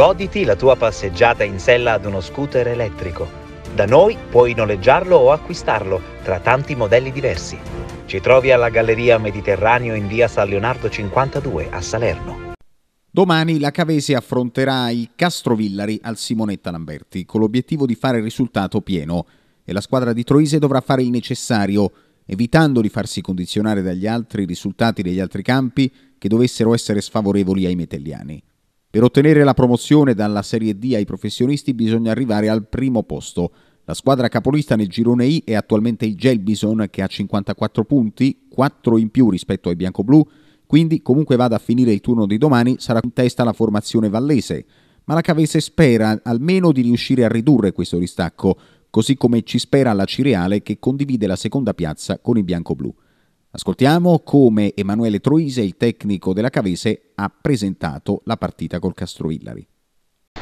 Goditi la tua passeggiata in sella ad uno scooter elettrico. Da noi puoi noleggiarlo o acquistarlo tra tanti modelli diversi. Ci trovi alla Galleria Mediterraneo in via San Leonardo 52 a Salerno. Domani la Cavese affronterà i Castrovillari al Simonetta Lamberti con l'obiettivo di fare risultato pieno e la squadra di Troise dovrà fare il necessario, evitando di farsi condizionare dagli altri risultati degli altri campi che dovessero essere sfavorevoli ai metelliani. Per ottenere la promozione dalla Serie D ai professionisti bisogna arrivare al primo posto. La squadra capolista nel girone I è attualmente il Gelbison che ha 54 punti, 4 in più rispetto ai biancoblu, quindi comunque vada a finire il turno di domani sarà in testa la formazione vallese. Ma la Cavese spera almeno di riuscire a ridurre questo distacco, così come ci spera la Cireale che condivide la seconda piazza con i biancoblu. Ascoltiamo come Emanuele Troise, il tecnico della Cavese, ha presentato la partita col Castrovillari.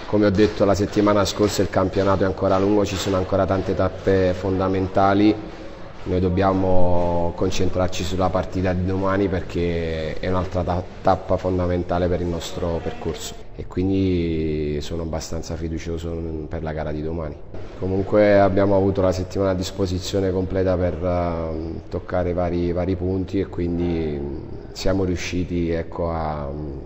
Come ho detto la settimana scorsa il campionato è ancora lungo, ci sono ancora tante tappe fondamentali. Noi dobbiamo concentrarci sulla partita di domani perché è un'altra tappa fondamentale per il nostro percorso e quindi sono abbastanza fiducioso per la gara di domani. Comunque abbiamo avuto la settimana a disposizione completa per eh, toccare vari, vari, punti e quindi mm, siamo riusciti ecco, a, mm,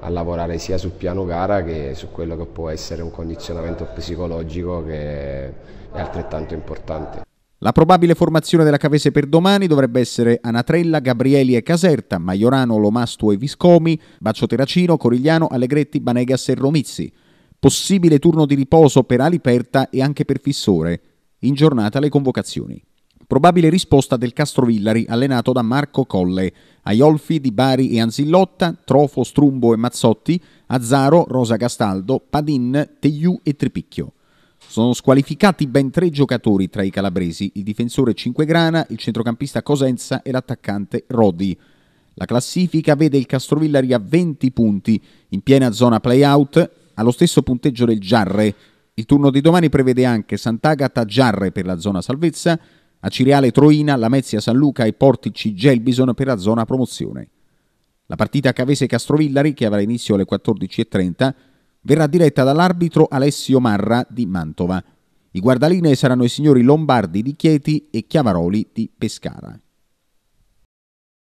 a, lavorare sia sul piano gara che su quello che può essere un condizionamento psicologico che è altrettanto importante. La probabile formazione della Cavese per domani dovrebbe essere Anatrella, Gabrieli e Caserta, Maiorano, Lomasto e Viscomi, Bacio Terracino, Corigliano, Allegretti, Banegas e Romizzi. Possibile turno di riposo per aliperta e anche per fissore. In giornata le convocazioni. Probabile risposta del Castrovillari allenato da Marco Colle. Aiolfi di Bari e Anzillotta, Trofo, Strumbo e Mazzotti, Azzaro, Rosa Castaldo, Padin, Tegliù e Tripicchio. Sono squalificati ben tre giocatori tra i calabresi, il difensore Cinquegrana, il centrocampista Cosenza e l'attaccante Rodi. La classifica vede il Castrovillari a 20 punti, in piena zona play-out, allo stesso punteggio del Giarre. Il turno di domani prevede anche Sant'Agata Giarre per la zona salvezza, Acireale Troina, Lamezia San Luca e Portici Gelbison per la zona promozione. La partita Cavese Castrovillari, che avrà inizio alle 14.30, verrà diretta dall'arbitro Alessio Marra di Mantova. I guardaline saranno i signori Lombardi di Chieti e Chiavaroli di Pescara.